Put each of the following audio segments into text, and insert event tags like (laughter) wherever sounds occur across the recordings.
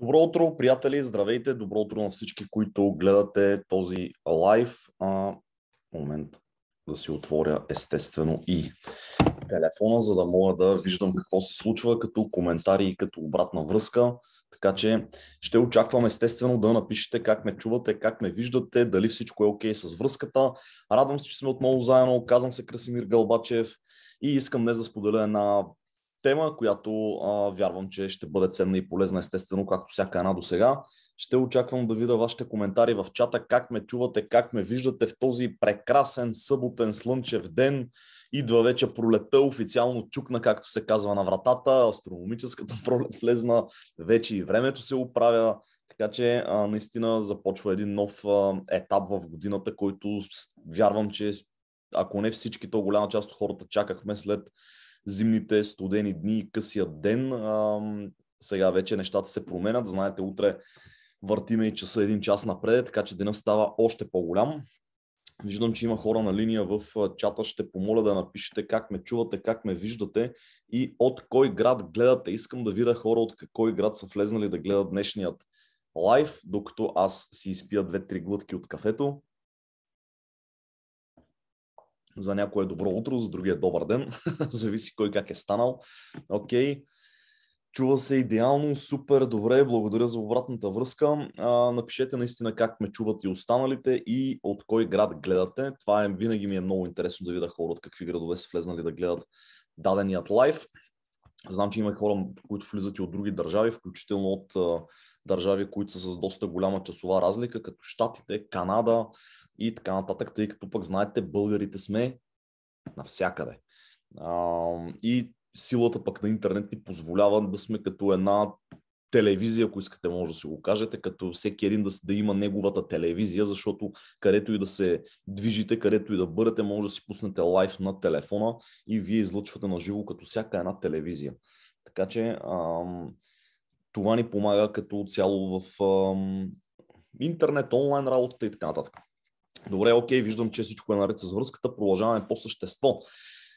Добро утро, приятели! Здравейте! Добро утро на всички, които гледате този лайв. А, момент да си отворя естествено и телефона, за да мога да виждам какво се случва като коментари и като обратна връзка. Така че ще очаквам естествено да напишете как ме чувате, как ме виждате, дали всичко е окей okay с връзката. Радвам се, че сме отново заедно. Казвам се Красимир Гълбачев и искам днес да споделя една тема, която а, вярвам, че ще бъде ценна и полезна, естествено, както всяка една до сега. Ще очаквам да видя вашите коментари в чата, как ме чувате, как ме виждате в този прекрасен съботен слънчев ден. Идва вече пролета, официално чукна, както се казва на вратата, астрономическата (laughs) пролет влезна, вече и времето се оправя, така че а, наистина започва един нов а, етап в годината, който вярвам, че ако не всички, то голяма част от хората чакахме след зимните студени дни и късия ден. А, сега вече нещата се променят. Знаете, утре въртиме и часа един час напред, така че денът става още по-голям. Виждам, че има хора на линия в чата. Ще помоля да напишете как ме чувате, как ме виждате и от кой град гледате. Искам да видя хора от кой град са влезнали да гледат днешният лайв, докато аз си изпия две-три глътки от кафето. За някой е добро утро, за другия е добър ден. (laughs) Зависи кой как е станал. Окей. Okay. Чува се идеално, супер, добре, благодаря за обратната връзка. А, напишете наистина как ме чуват и останалите и от кой град гледате. Това е, винаги ми е много интересно да видя хора от какви градове са влезнали да гледат даденият лайф. Знам, че има хора, които влизат и от други държави, включително от а, държави, които са с доста голяма часова разлика, като Штатите, Канада, и така нататък, тъй като пък знаете, българите сме навсякъде. А, и силата пък на интернет ни позволява да сме като една телевизия, ако искате, може да си го кажете, като всеки един да, да има неговата телевизия, защото където и да се движите, където и да бъдете, може да си пуснете лайф на телефона и вие излъчвате на живо като всяка една телевизия. Така че а, това ни помага като цяло в а, интернет, онлайн работата и така нататък. Добре, окей, виждам, че всичко е наред с връзката. Продължаваме по същество.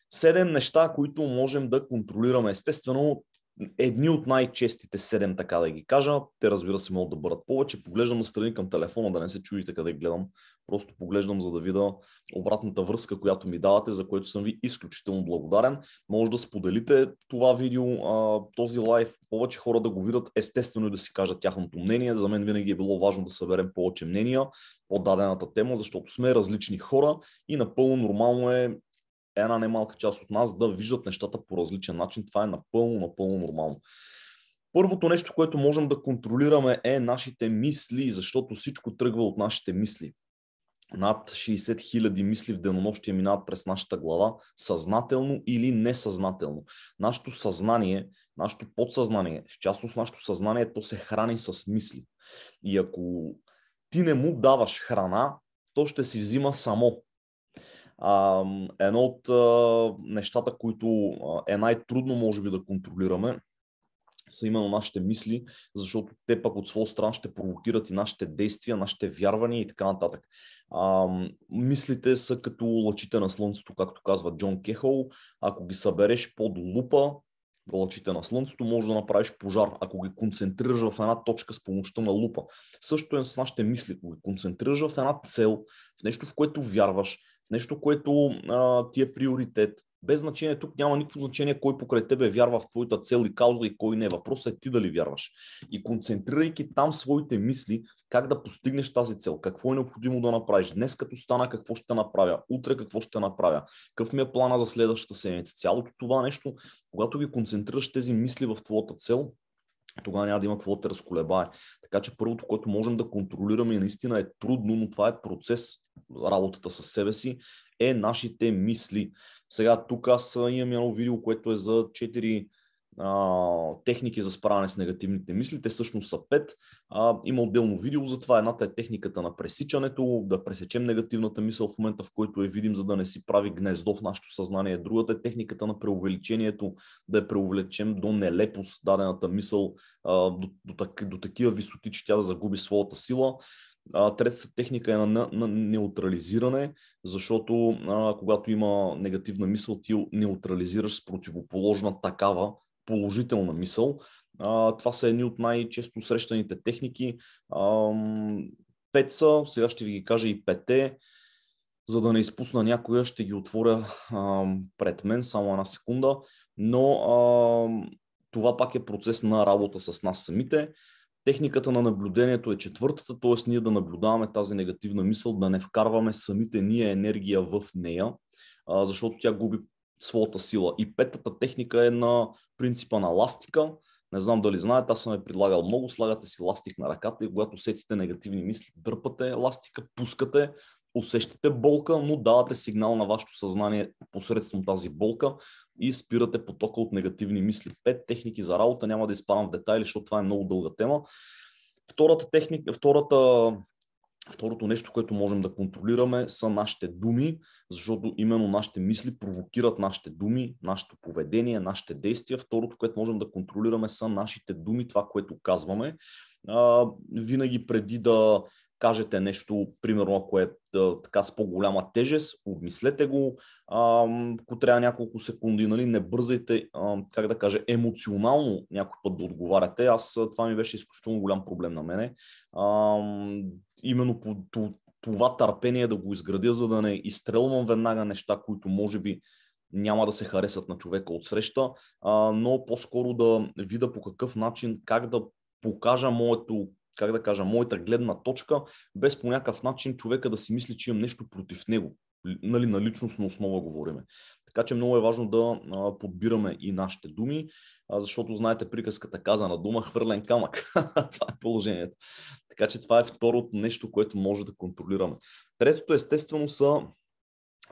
Седем неща, които можем да контролираме. Естествено, едни от най-честите седем, така да ги кажа. Те, разбира се, могат да бъдат повече. Поглеждам настрани към телефона, да не се чудите къде гледам. Просто поглеждам, за да видя обратната връзка, която ми давате, за което съм ви изключително благодарен. Може да споделите това видео, този лайф, повече хора да го видят, естествено и да си кажат тяхното мнение. За мен винаги е било важно да съберем повече мнения по дадената тема, защото сме различни хора и напълно нормално е една немалка част от нас да виждат нещата по различен начин. Това е напълно, напълно нормално. Първото нещо, което можем да контролираме е нашите мисли, защото всичко тръгва от нашите мисли. Над 60 000 мисли в денонощие минават през нашата глава, съзнателно или несъзнателно. Нашето съзнание, нашето подсъзнание, в частност нашето съзнание, то се храни с мисли. И ако ти не му даваш храна, то ще си взима само. А, едно от а, нещата, които е най-трудно, може би, да контролираме, са именно нашите мисли, защото те пък от своя страна ще провокират и нашите действия, нашите вярвания и така нататък. А, мислите са като лъчите на Слънцето, както казва Джон Кехол. Ако ги събереш под лупа, лъчите на Слънцето, може да направиш пожар, ако ги концентрираш в една точка с помощта на лупа. Също е с нашите мисли, ако ги концентрираш в една цел, в нещо, в което вярваш, нещо, което а, ти е приоритет. Без значение, тук няма никакво значение кой покрай тебе вярва в твоята цел и кауза и кой не. Въпросът е ти дали вярваш. И концентрирайки там своите мисли, как да постигнеш тази цел, какво е необходимо да направиш. Днес като стана, какво ще направя, утре какво ще направя, какъв ми е плана за следващата седмица. Цялото това нещо, когато ги концентрираш тези мисли в твоята цел, тогава няма да има какво да те разколебае. Така че първото, което можем да контролираме и наистина е трудно, но това е процес, работата със себе си, е нашите мисли. Сега тук аз имам едно видео, което е за 4 а, техники за справяне с негативните мисли. Те всъщност са пет. А, има отделно видео за това. Едната е техниката на пресичането, да пресечем негативната мисъл в момента, в който я видим, за да не си прави гнездо в нашето съзнание. Другата е техниката на преувеличението, да я преувеличем до нелепост дадената мисъл, а, до, до, так, до такива висоти, че тя да загуби своята сила. А, третата техника е на, на, на неутрализиране, защото а, когато има негативна мисъл, ти неутрализираш с противоположна такава, положителна мисъл. А, това са едни от най-често срещаните техники. А, пет са, сега ще ви ги кажа и пете. За да не изпусна някоя, ще ги отворя а, пред мен, само една секунда. Но а, това пак е процес на работа с нас самите. Техниката на наблюдението е четвъртата, т.е. ние да наблюдаваме тази негативна мисъл, да не вкарваме самите ние енергия в нея, защото тя губи своята сила. И петата техника е на принципа на ластика. Не знам дали знаете, аз съм е предлагал много. Слагате си ластик на ръката и когато усетите негативни мисли, дърпате ластика, пускате, усещате болка, но давате сигнал на вашето съзнание посредством тази болка и спирате потока от негативни мисли. Пет техники за работа, няма да изпадам в детайли, защото това е много дълга тема. Втората, техника, втората Второто нещо, което можем да контролираме са нашите думи, защото именно нашите мисли провокират нашите думи, нашето поведение, нашите действия. Второто, което можем да контролираме са нашите думи, това, което казваме. винаги преди да кажете нещо, примерно ако е така с по-голяма тежест, обмислете го, ако трябва няколко секунди, нали, не бързайте, как да кажа, емоционално някой път да отговаряте. Аз това ми беше изключително голям проблем на мене. Именно по това търпение да го изградя, за да не изстрелвам веднага неща, които може би няма да се харесат на човека от среща, но по-скоро да вида по какъв начин, как да покажа моето как да кажа, моята гледна точка, без по някакъв начин човека да си мисли, че имам нещо против него. Нали, на личностна основа говориме. Така че много е важно да подбираме и нашите думи, защото знаете приказката казана дума, хвърлен камък. (laughs) това е положението. Така че това е второто нещо, което може да контролираме. Третото естествено са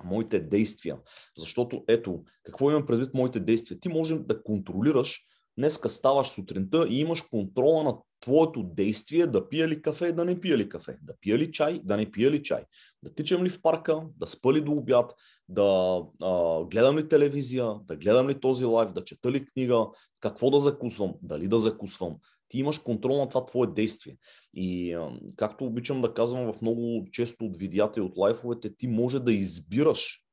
моите действия. Защото ето, какво имам предвид моите действия? Ти можем да контролираш Днеска ставаш сутринта и имаш контрола над твоето действие да пия ли кафе, да не пия ли кафе, да пия ли чай, да не пия ли чай, да тичам ли в парка, да спа ли до обяд, да а, гледам ли телевизия, да гледам ли този лайф, да чета ли книга, какво да закусвам, дали да закусвам. Ти имаш контрол на това твое действие. И а, както обичам да казвам в много често от видеята и от лайфовете, ти може да избираш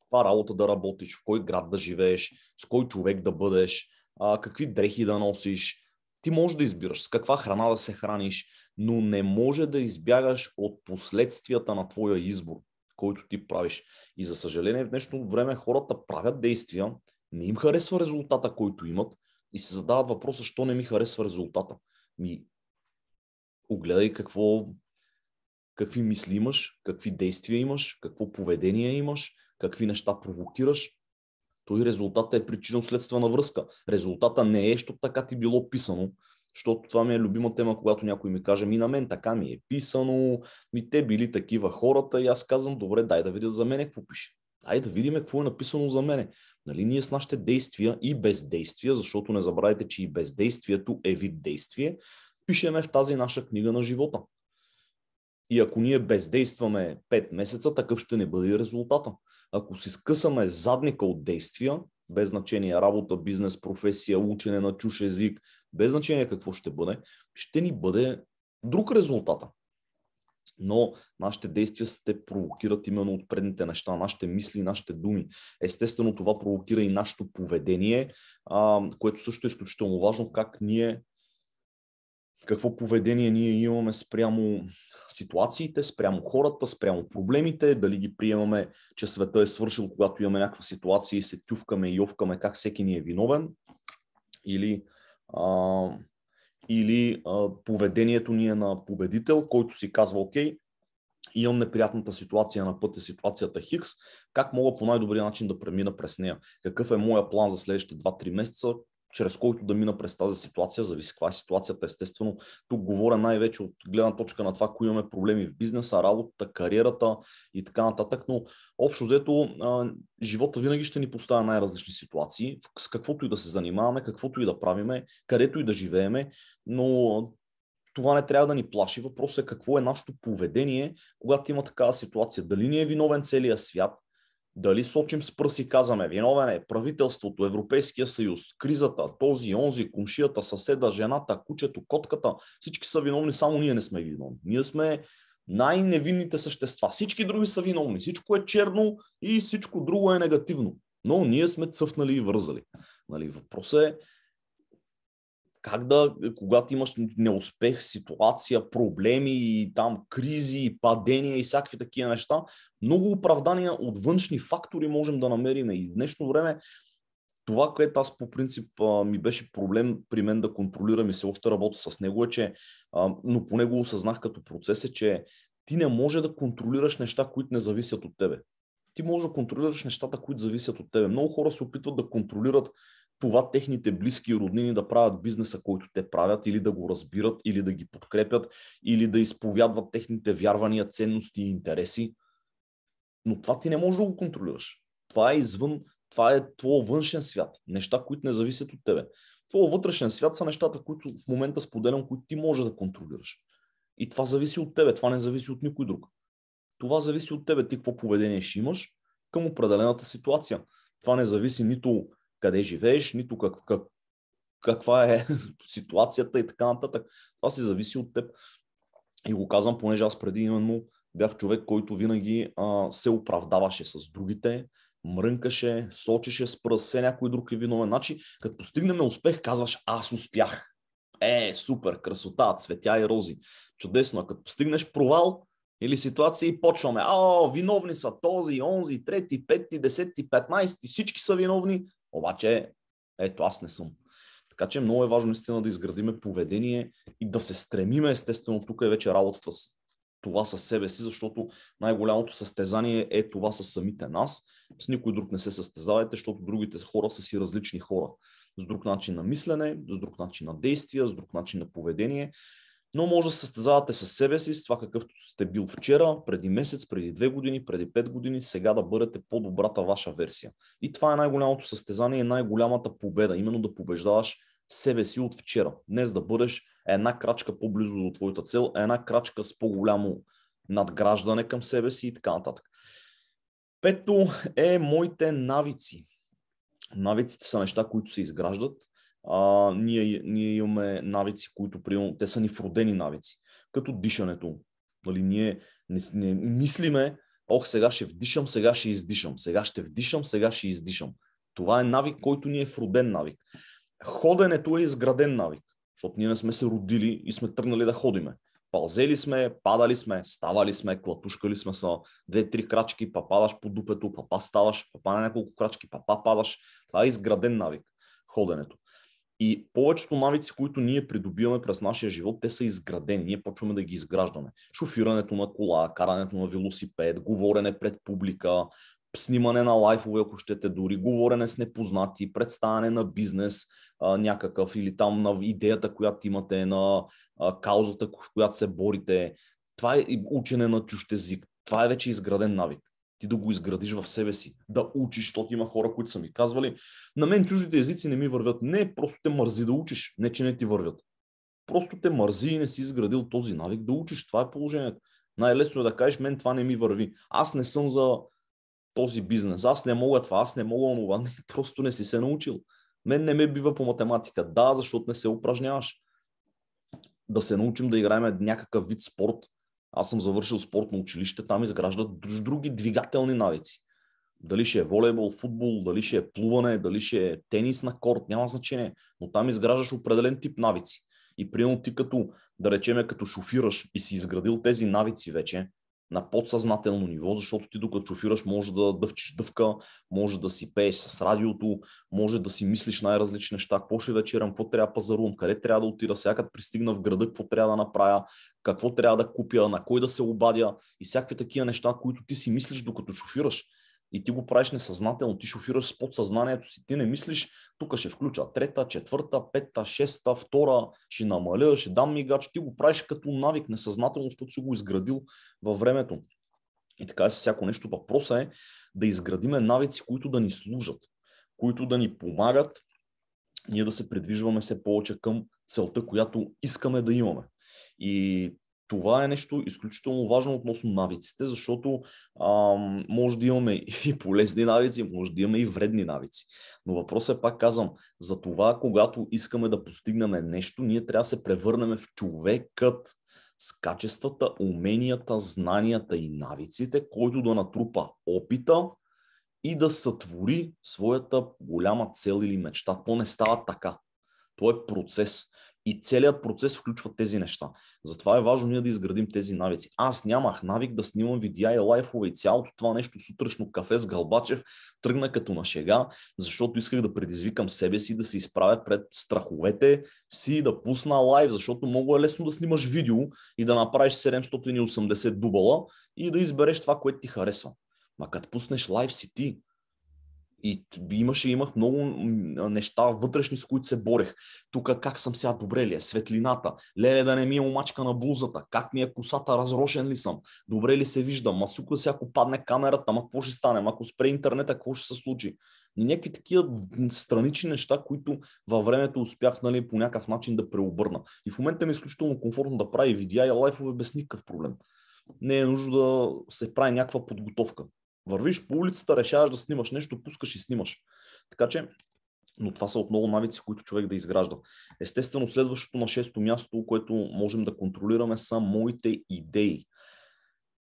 каква работа да работиш, в кой град да живееш, с кой човек да бъдеш, а, какви дрехи да носиш, ти можеш да избираш с каква храна да се храниш, но не може да избягаш от последствията на твоя избор, който ти правиш. И за съжаление в днешно време хората правят действия, не им харесва резултата, който имат и се задават въпроса, що не ми харесва резултата. Ми, огледай какво, какви мисли имаш, какви действия имаш, какво поведение имаш, какви неща провокираш, той резултата е причинно-следствена връзка. Резултата не е, защото така ти било писано, защото това ми е любима тема, когато някой ми каже, ми на мен така ми е писано, ми те били такива хората и аз казвам, добре, дай да видя за мене какво пише. Дай да видим какво е написано за мене. Нали, ние с нашите действия и бездействия, защото не забравяйте, че и бездействието е вид действие, пишеме в тази наша книга на живота. И ако ние бездействаме 5 месеца, такъв ще не бъде резултата ако си скъсаме задника от действия, без значение работа, бизнес, професия, учене на чуш език, без значение какво ще бъде, ще ни бъде друг резултата. Но нашите действия се провокират именно от предните неща, нашите мисли, нашите думи. Естествено, това провокира и нашето поведение, което също е изключително важно, как ние какво поведение ние имаме спрямо ситуациите, спрямо хората, спрямо проблемите, дали ги приемаме, че света е свършил, когато имаме някаква ситуация и се тювкаме и овкаме как всеки ни е виновен, или, а, или а, поведението ни е на победител, който си казва, окей, имам неприятната ситуация на пътя, ситуацията Хикс, как мога по най-добрия начин да премина през нея? Какъв е моя план за следващите 2-3 месеца? чрез който да мина през тази ситуация, зависи каква е ситуацията. Естествено, тук говоря най-вече от гледна точка на това, кои имаме проблеми в бизнеса, работата, кариерата и така нататък, но общо взето живота винаги ще ни поставя най-различни ситуации, с каквото и да се занимаваме, каквото и да правиме, където и да живееме, но това не трябва да ни плаши. Въпросът е какво е нашето поведение, когато има такава ситуация. Дали ни е виновен целият свят, дали сочим с пръси казваме, виновен е правителството, Европейския съюз, кризата, този, онзи, кумшията, съседа, жената, кучето, котката, всички са виновни, само ние не сме виновни. Ние сме най-невинните същества. Всички други са виновни. Всичко е черно и всичко друго е негативно. Но ние сме цъфнали и вързали. Нали, въпросът е как да, когато имаш неуспех, ситуация, проблеми и там кризи, падения и всякакви такива неща, много оправдания от външни фактори можем да намерим. И в днешно време това, което аз по принцип ми беше проблем при мен да контролирам и се още работя с него е, че, но поне го осъзнах като процес е, че ти не може да контролираш неща, които не зависят от тебе ти можеш да контролираш нещата, които зависят от тебе. Много хора се опитват да контролират това техните близки и роднини да правят бизнеса, който те правят, или да го разбират, или да ги подкрепят, или да изповядват техните вярвания, ценности и интереси. Но това ти не можеш да го контролираш. Това е извън, това е твой външен свят. Неща, които не зависят от тебе. Твой вътрешен свят са нещата, които в момента споделям, които ти може да контролираш. И това зависи от тебе, това не зависи от никой друг. Това зависи от тебе, ти какво поведение ще имаш към определената ситуация. Това не зависи нито къде живееш, нито как, как, каква е (laughs) ситуацията и така нататък. Това си зависи от теб. И го казвам, понеже аз преди именно бях човек, който винаги а, се оправдаваше с другите, мрънкаше, сочеше с пръсе, някой друг е виновен. Значи, като постигнем успех, казваш, аз успях. Е, супер, красота, цветя и рози. Чудесно. А като постигнеш провал или ситуация и почваме. А, виновни са този, онзи, трети, пети, десети, петнайсти, всички са виновни, обаче, ето аз не съм. Така че много е важно наистина да изградиме поведение и да се стремиме, естествено, тук е вече работата с това със себе си, защото най-голямото състезание е това с самите нас. С никой друг не се състезавайте, защото другите хора са си различни хора. С друг начин на мислене, с друг начин на действия, с друг начин на поведение но може да се състезавате с себе си, с това какъвто сте бил вчера, преди месец, преди две години, преди пет години, сега да бъдете по-добрата ваша версия. И това е най-голямото състезание и най-голямата победа, именно да побеждаваш себе си от вчера. Днес да бъдеш една крачка по-близо до твоята цел, една крачка с по-голямо надграждане към себе си и така нататък. Пето е моите навици. Навиците са неща, които се изграждат а, ние, ние имаме навици, които приемам. те са ни вродени навици, като дишането. Нали, ние не, не мислиме, ох, сега ще вдишам, сега ще издишам, сега ще вдишам, сега ще издишам. Това е навик, който ни е вроден навик. Ходенето е изграден навик, защото ние не сме се родили и сме тръгнали да ходиме. Пълзели сме, падали сме, ставали сме, клатушкали сме са две-три крачки, па падаш по дупето, па па ставаш, па па на няколко крачки, па па падаш. Това е изграден навик, ходенето. И повечето навици, които ние придобиваме през нашия живот, те са изградени. Ние почваме да ги изграждаме. Шофирането на кола, карането на велосипед, говорене пред публика, снимане на лайфове, ако щете дори, говорене с непознати, представяне на бизнес а, някакъв или там на идеята, която имате, на а, каузата, в която се борите. Това е учене на чужд език. Това е вече изграден навик ти да го изградиш в себе си, да учиш, защото има хора, които са ми казвали, на мен чуждите езици не ми вървят. Не, просто те мързи да учиш, не че не ти вървят. Просто те мързи и не си изградил този навик да учиш. Това е положението. Най-лесно е да кажеш, мен това не ми върви. Аз не съм за този бизнес. Аз не мога това, аз не мога това. (laughs) Не, просто не си се научил. Мен не ме бива по математика. Да, защото не се упражняваш. Да се научим да играем някакъв вид спорт, аз съм завършил спортно училище, там изграждат други двигателни навици. Дали ще е волейбол, футбол, дали ще е плуване, дали ще е тенис на корт, няма значение. Но там изграждаш определен тип навици. И примерно ти като, да речеме, като шофираш и си изградил тези навици вече, на подсъзнателно ниво, защото ти докато шофираш може да дъвчиш дъвка, може да си пееш с радиото, може да си мислиш най-различни неща, какво ще вечерям, какво трябва да пазарувам, къде трябва да отида, сега като пристигна в града, какво трябва да направя, какво трябва да купя, на кой да се обадя и всякакви такива неща, които ти си мислиш докато шофираш и ти го правиш несъзнателно, ти шофираш с подсъзнанието си, ти не мислиш, тук ще включа трета, четвърта, пета, шеста, втора, ще намаля, ще дам мигач, ти го правиш като навик несъзнателно, защото си го изградил във времето. И така е с всяко нещо. Въпросът е да изградиме навици, които да ни служат, които да ни помагат ние да се придвижваме все повече към целта, която искаме да имаме. И това е нещо изключително важно относно навиците, защото ам, може да имаме (laughs) и полезни навици, може да имаме и вредни навици. Но въпросът е, пак казвам, за това, когато искаме да постигнем нещо, ние трябва да се превърнем в човекът с качествата, уменията, знанията и навиците, който да натрупа опита и да сътвори своята голяма цел или мечта. То не става така. То е процес. И целият процес включва тези неща. Затова е важно ние да изградим тези навици. Аз нямах навик да снимам видеа и лайфове и цялото това нещо сутрешно кафе с Галбачев тръгна като на шега, защото исках да предизвикам себе си да се изправя пред страховете си, да пусна лайв, защото много е лесно да снимаш видео и да направиш 780 дубала и да избереш това, което ти харесва. Ма като пуснеш лайв си ти, и имаше, имах много неща вътрешни, с които се борех. Тук как съм сега, добре ли е? Светлината. Леле да не ми е омачка на блузата. Как ми е косата, разрошен ли съм? Добре ли се виждам? Ма сука сега, ако падне камерата, ама какво ще стане? ако спре интернета, какво ще се случи? И някакви такива странични неща, които във времето успях нали, по някакъв начин да преобърна. И в момента ми е изключително комфортно да прави видеа и лайфове без никакъв проблем. Не е нужно да се прави някаква подготовка. Вървиш по улицата, решаваш да снимаш нещо, пускаш и снимаш. Така че, но това са отново навици, които човек да изгражда. Естествено, следващото на шесто място, което можем да контролираме, са моите идеи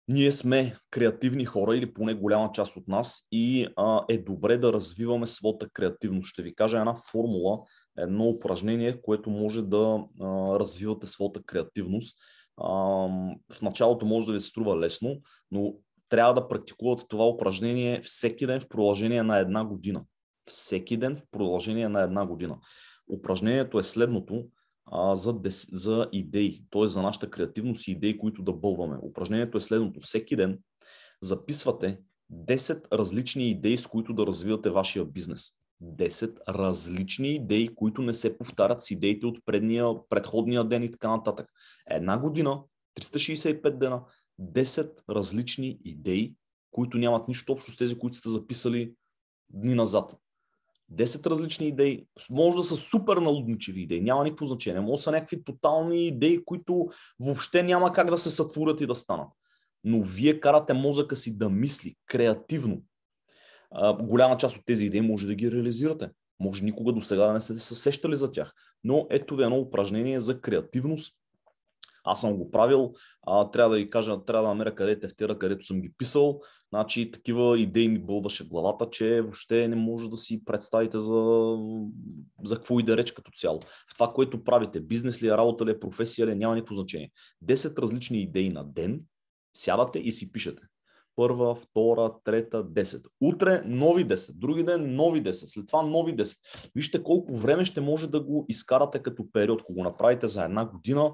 ние сме креативни хора или поне голяма част от нас и а, е добре да развиваме своята креативност. Ще ви кажа една формула, едно упражнение, което може да а, развивате своята креативност. А, в началото може да ви се струва лесно, но трябва да практикуват това упражнение всеки ден в продължение на една година. Всеки ден в продължение на една година. Упражнението е следното а, за, дес, за идеи, т.е. за нашата креативност и идеи, които да бълваме. Упражнението е следното. Всеки ден записвате 10 различни идеи, с които да развивате вашия бизнес. 10 различни идеи, които не се повтарят с идеите от предния, предходния ден и така нататък. Една година, 365 дена, 10 различни идеи, които нямат нищо общо с тези, които сте записали дни назад. 10 различни идеи, може да са супер налудничеви идеи, няма никакво значение. Може да са някакви тотални идеи, които въобще няма как да се сътворят и да станат. Но вие карате мозъка си да мисли креативно. голяма част от тези идеи може да ги реализирате. Може никога до сега да не сте се сещали за тях. Но ето ви едно упражнение за креативност, аз съм го правил, а, трябва да ви кажа, трябва да намеря къде е тефтера, където съм ги писал. Значи такива идеи ми бълваше в главата, че въобще не може да си представите за, за какво и да реч като цяло. В това, което правите, бизнес ли е, работа ли е, професия ли е, няма никакво значение. Десет различни идеи на ден, сядате и си пишете първа, втора, трета, десет. Утре нови десет, други ден нови десет, след това нови десет. Вижте колко време ще може да го изкарате като период. Ако го направите за една година,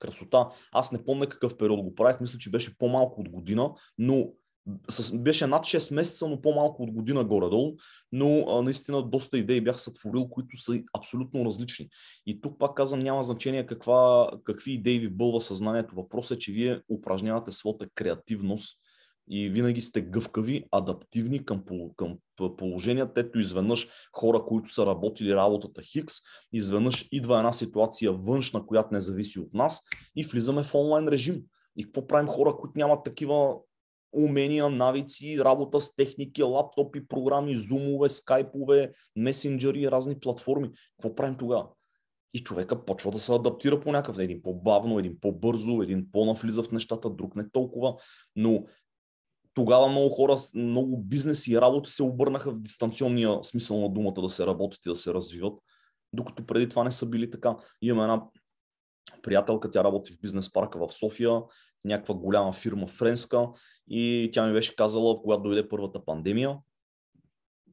красота. Аз не помня какъв период го правих, мисля, че беше по-малко от година, но с, беше над 6 месеца, но по-малко от година горе-долу, но а, наистина доста идеи бях сътворил, които са абсолютно различни. И тук пак казвам, няма значение каква, какви идеи ви бълва съзнанието. Въпросът е, че вие упражнявате своята креативност и винаги сте гъвкави, адаптивни към, към положенията. Ето изведнъж хора, които са работили работата Хикс, изведнъж идва една ситуация външна, която не зависи от нас и влизаме в онлайн режим. И какво правим хора, които нямат такива умения, навици, работа с техники, лаптопи, програми, зумове, скайпове, месенджери и разни платформи. Какво правим тогава? И човека почва да се адаптира по някакъв. Един по-бавно, един по-бързо, един по-навлиза в нещата, друг не толкова. Но тогава много хора, много бизнеси и работи се обърнаха в дистанционния смисъл на думата да се работят и да се развиват, докато преди това не са били така. Имаме една приятелка, тя работи в бизнес парка в София, някаква голяма фирма френска и тя ми беше казала, когато дойде първата пандемия,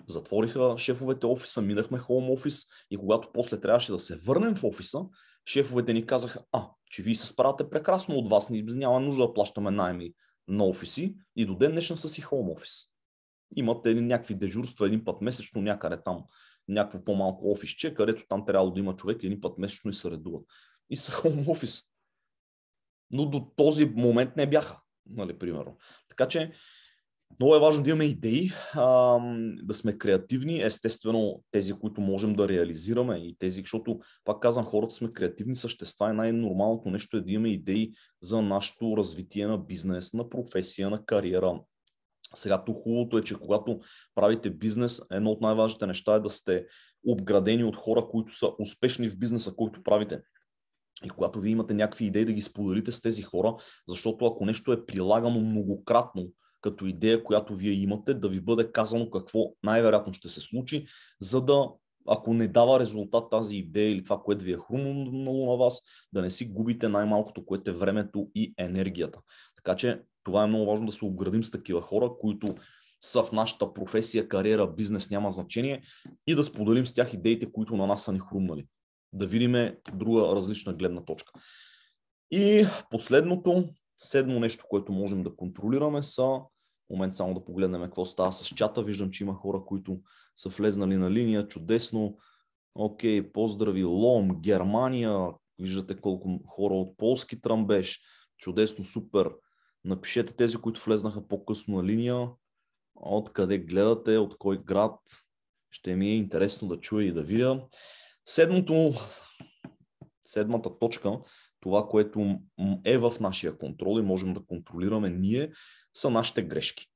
затвориха шефовете офиса, минахме хоум офис и когато после трябваше да се върнем в офиса, шефовете ни казаха, а, че вие се справяте прекрасно от вас, няма нужда да плащаме найми на офиси и до ден днешен са си хоум офис. Имат един, някакви дежурства един път месечно някъде там, някакво по-малко офисче, където там трябва да има човек един път месечно и се редуват. И са хоум (laughs) офис. Но до този момент не бяха, нали, примерно. Така че много е важно да имаме идеи, да сме креативни, естествено тези, които можем да реализираме и тези, защото, пак казвам, хората сме креативни същества и най-нормалното нещо е да имаме идеи за нашето развитие на бизнес, на професия, на кариера. Сега то хубавото е, че когато правите бизнес, едно от най-важните неща е да сте обградени от хора, които са успешни в бизнеса, който правите. И когато вие имате някакви идеи да ги споделите с тези хора, защото ако нещо е прилагано многократно, като идея, която вие имате, да ви бъде казано какво най-вероятно ще се случи, за да ако не дава резултат тази идея или това, което ви е хрумнало на вас, да не си губите най-малкото, което е времето и енергията. Така че това е много важно да се оградим с такива хора, които са в нашата професия, кариера, бизнес, няма значение и да споделим с тях идеите, които на нас са ни хрумнали. Да видим друга различна гледна точка. И последното, Седмо нещо, което можем да контролираме са момент само да погледнем какво става с чата. Виждам, че има хора, които са влезнали на линия. Чудесно. Окей, поздрави. Лом, Германия. Виждате колко хора от полски трамбеж. Чудесно, супер. Напишете тези, които влезнаха по-късно на линия. Откъде гледате, от кой град. Ще ми е интересно да чуя и да видя. Седмото, седмата точка това, което е в нашия контрол и можем да контролираме ние, са нашите грешки.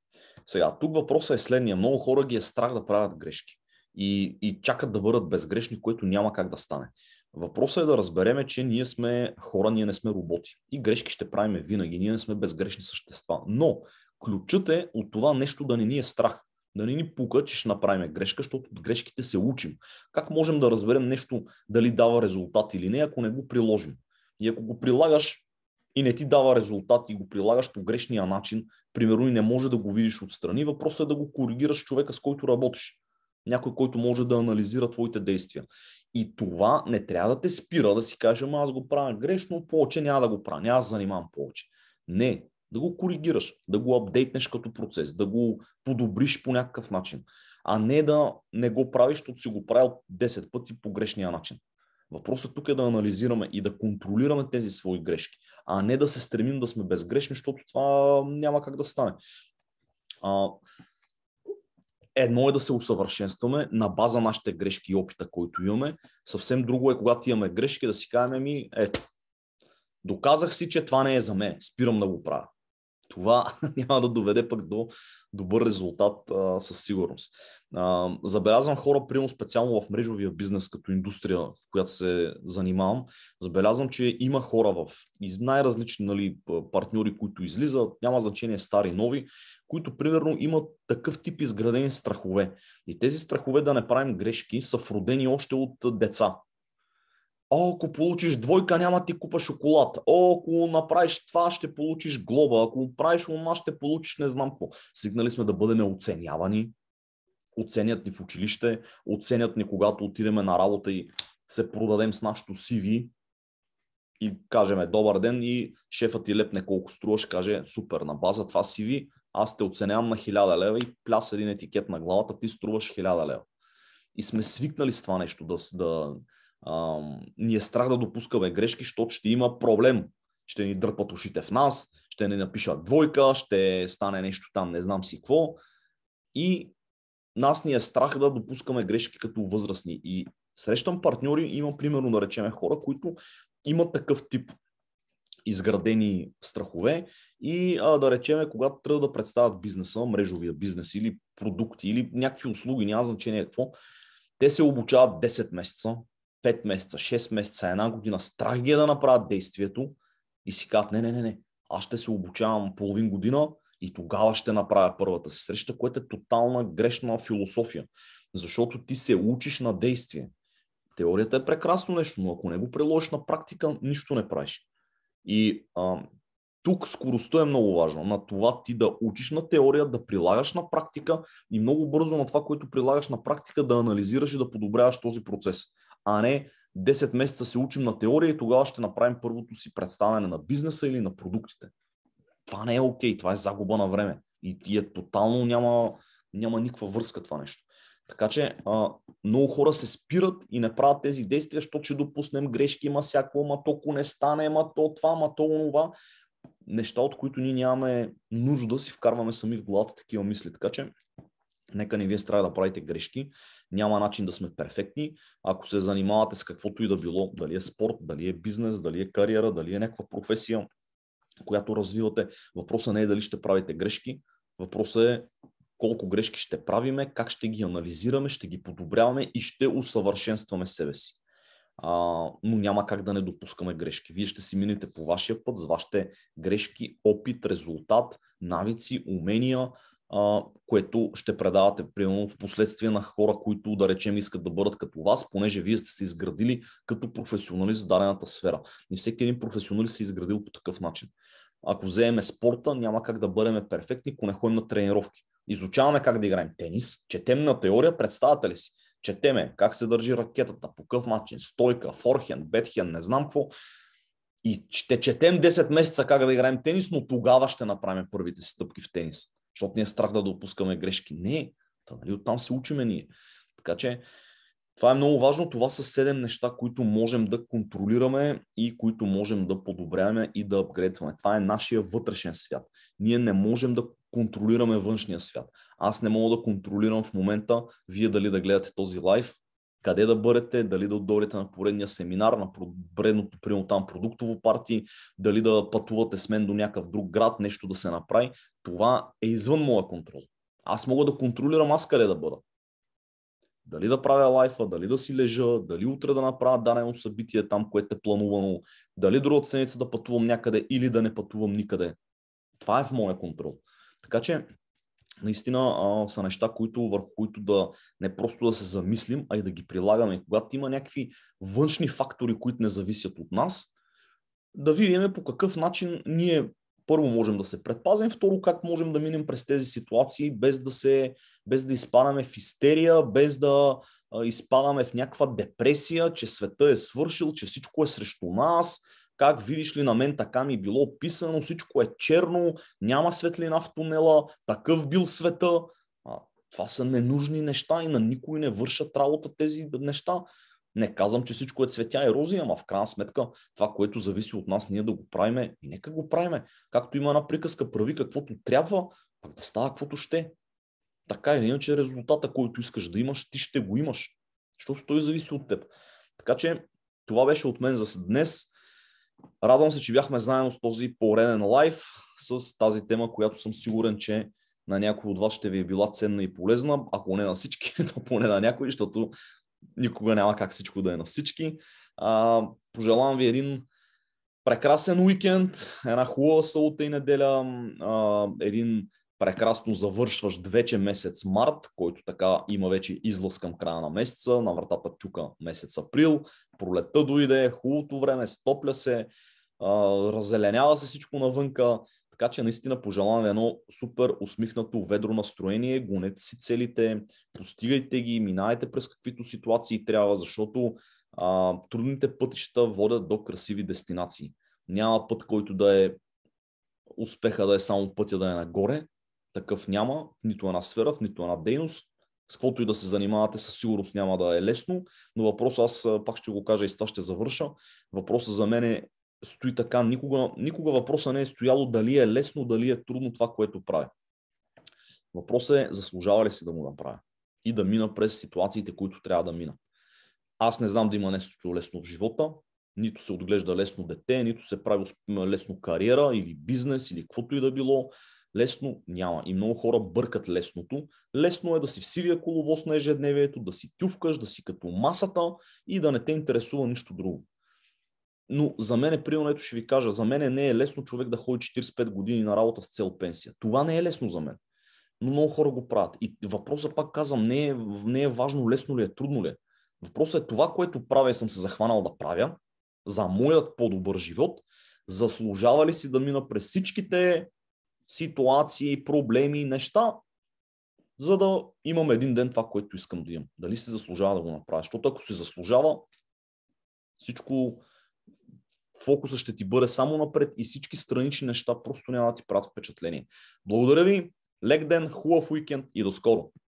Сега, тук въпросът е следния. Много хора ги е страх да правят грешки и, и чакат да бъдат безгрешни, което няма как да стане. Въпросът е да разбереме, че ние сме хора, ние не сме роботи. И грешки ще правиме винаги, ние не сме безгрешни същества. Но ключът е от това нещо да не ни е страх. Да не ни пука, че ще направим грешка, защото от грешките се учим. Как можем да разберем нещо дали дава резултат или не, ако не го приложим? И ако го прилагаш и не ти дава резултат и го прилагаш по грешния начин, примерно и не може да го видиш отстрани, въпросът е да го коригираш човека, с който работиш. Някой, който може да анализира твоите действия. И това не трябва да те спира да си каже, аз го правя грешно, повече няма да го правя, няма да занимавам повече. Не, да го коригираш, да го апдейтнеш като процес, да го подобриш по някакъв начин, а не да не го правиш, защото си го правил 10 пъти по грешния начин. Въпросът тук е да анализираме и да контролираме тези свои грешки, а не да се стремим да сме безгрешни, защото това няма как да стане. А, едно е да се усъвършенстваме на база нашите грешки и опита, който имаме. Съвсем друго е, когато имаме грешки, да си кажем, ми, ето, доказах си, че това не е за мен, спирам да го правя това (laughs) няма да доведе пък до добър резултат а, със сигурност. А, забелязвам хора, примерно специално в мрежовия бизнес като индустрия, в която се занимавам, забелязвам, че има хора в най-различни нали, партньори, които излизат, няма значение стари, нови, които примерно имат такъв тип изградени страхове. И тези страхове да не правим грешки са вродени още от деца. О, ако получиш двойка, няма ти купа шоколад. О, ако направиш това, ще получиш глоба. Ако правиш ума, ще получиш не знам какво. Свикнали сме да бъдем оценявани. Оценят ни в училище, оценят ни когато отидеме на работа и се продадем с нашото CV и кажеме добър ден и шефът ти лепне колко струваш, каже супер, на база това CV аз те оценявам на 1000 лева и пляс един етикет на главата, ти струваш 1000 лева. И сме свикнали с това нещо да, да, а, ни е страх да допускаме грешки, защото ще има проблем. Ще ни дърпат ушите в нас, ще ни напишат двойка, ще стане нещо там, не знам си какво. И нас ни е страх да допускаме грешки като възрастни. И срещам партньори, имам примерно да речеме хора, които имат такъв тип изградени страхове и а, да речеме, когато трябва да представят бизнеса, мрежовия бизнес или продукти или някакви услуги, няма значение какво, те се обучават 10 месеца, 5 месеца, 6 месеца, една година, страх ги е да направят действието и си казват, не, не, не, не, аз ще се обучавам половин година и тогава ще направя първата си среща, което е тотална грешна философия, защото ти се учиш на действие. Теорията е прекрасно нещо, но ако не го приложиш на практика, нищо не правиш. И а, тук скоростта е много важна. На това ти да учиш на теория, да прилагаш на практика и много бързо на това, което прилагаш на практика, да анализираш и да подобряваш този процес а не 10 месеца се учим на теория и тогава ще направим първото си представяне на бизнеса или на продуктите. Това не е окей, okay, това е загуба на време. И, и е тотално няма, няма никаква връзка това нещо. Така че а, много хора се спират и не правят тези действия, защото ще допуснем грешки, има всяко, ма токо не стане, ма то това, ма то онова. Неща, от които ние нямаме нужда да си вкарваме сами в главата такива мисли. Така че Нека не вие страда да правите грешки. Няма начин да сме перфектни. Ако се занимавате с каквото и да било, дали е спорт, дали е бизнес, дали е кариера, дали е някаква професия, която развивате, въпросът не е дали ще правите грешки, въпросът е колко грешки ще правиме, как ще ги анализираме, ще ги подобряваме и ще усъвършенстваме себе си. А, но няма как да не допускаме грешки. Вие ще си минете по вашия път с вашите грешки, опит, резултат, навици, умения, което ще предавате, примерно, в последствие на хора, които, да речем, искат да бъдат като вас, понеже вие сте се изградили като професионалист в дадената сфера. И всеки един професионалист се е изградил по такъв начин. Ако вземем спорта, няма как да бъдем перфектни, ако не ходим на тренировки. Изучаваме как да играем тенис, четем на теория, представяте ли си? Четеме как се държи ракетата, по какъв начин, стойка, форхен, бетхен, не знам какво. И ще четем 10 месеца как да играем тенис, но тогава ще направим първите си стъпки в тенис защото ни е страх да допускаме грешки. Не, Та, нали, оттам се учиме ние. Така че това е много важно. Това са седем неща, които можем да контролираме и които можем да подобряваме и да апгрейдваме. Това е нашия вътрешен свят. Ние не можем да контролираме външния свят. Аз не мога да контролирам в момента вие дали да гледате този лайв, къде да бъдете, дали да дойдете на поредния семинар, на предното, примерно там продуктово парти, дали да пътувате с мен до някакъв друг град, нещо да се направи това е извън моя контрол. Аз мога да контролирам аз къде да бъда. Дали да правя лайфа, дали да си лежа, дали утре да направя дадено събитие там, което е планувано, дали другата седмица да пътувам някъде или да не пътувам никъде. Това е в моя контрол. Така че, наистина а, са неща, които, върху които да не просто да се замислим, а и да ги прилагаме. Когато има някакви външни фактори, които не зависят от нас, да видим по какъв начин ние първо можем да се предпазим, второ как можем да минем през тези ситуации без да, се, без да изпадаме в истерия, без да а, изпадаме в някаква депресия, че света е свършил, че всичко е срещу нас, как видиш ли на мен така ми е било описано, всичко е черно, няма светлина в тунела, такъв бил света. А, това са ненужни неща и на никой не вършат работа тези неща. Не казвам, че всичко е цветя и рози, ама в крайна сметка това, което зависи от нас, ние да го правиме и нека го правиме. Както има една приказка, прави каквото трябва, пък да става каквото ще. Така или иначе резултата, който искаш да имаш, ти ще го имаш. Защото той зависи от теб. Така че това беше от мен за днес. Радвам се, че бяхме заедно с този пореден лайф, с тази тема, която съм сигурен, че на някой от вас ще ви е била ценна и полезна, ако не на всички, (laughs) то поне на някой, защото никога няма как всичко да е на всички. А, пожелавам ви един прекрасен уикенд, една хубава събота и неделя, а, един прекрасно завършващ вече месец март, който така има вече излъз към края на месеца, на вратата чука месец април, пролетта дойде, хубавото време, стопля се, а, раззеленява се всичко навънка, така че наистина пожелавам едно супер усмихнато, ведро настроение, гонете си целите, постигайте ги, минайте през каквито ситуации трябва, защото а, трудните пътища водят до красиви дестинации. Няма път, който да е успеха да е само пътя да е нагоре. Такъв няма нито една сфера, в нито една дейност. С каквото и да се занимавате, със сигурност няма да е лесно, но въпросът, аз пак ще го кажа и с това ще завърша, въпросът за мен е стои така. Никога, никога въпроса не е стояло дали е лесно, дали е трудно това, което прави. Въпросът е, заслужава ли си да му направя и да мина през ситуациите, които трябва да мина. Аз не знам да има нещо лесно в живота, нито се отглежда лесно дете, нито се прави лесно кариера или бизнес или каквото и да било. Лесно няма. И много хора бъркат лесното. Лесно е да си в сивия коловоз на ежедневието, да си тювкаш, да си като масата и да не те интересува нищо друго но за мен е примерно, ето ще ви кажа, за мен не е лесно човек да ходи 45 години на работа с цел пенсия. Това не е лесно за мен. Но много хора го правят. И въпросът пак казвам, не е, не е важно лесно ли е, трудно ли е. Въпросът е това, което правя и съм се захванал да правя, за моят по-добър живот, заслужава ли си да мина през всичките ситуации, проблеми и неща, за да имам един ден това, което искам да имам. Дали си заслужава да го направя? Защото ако си заслужава, всичко, фокуса ще ти бъде само напред и всички странични неща просто няма да ти правят впечатление. Благодаря ви, лек ден, хубав уикенд и до скоро!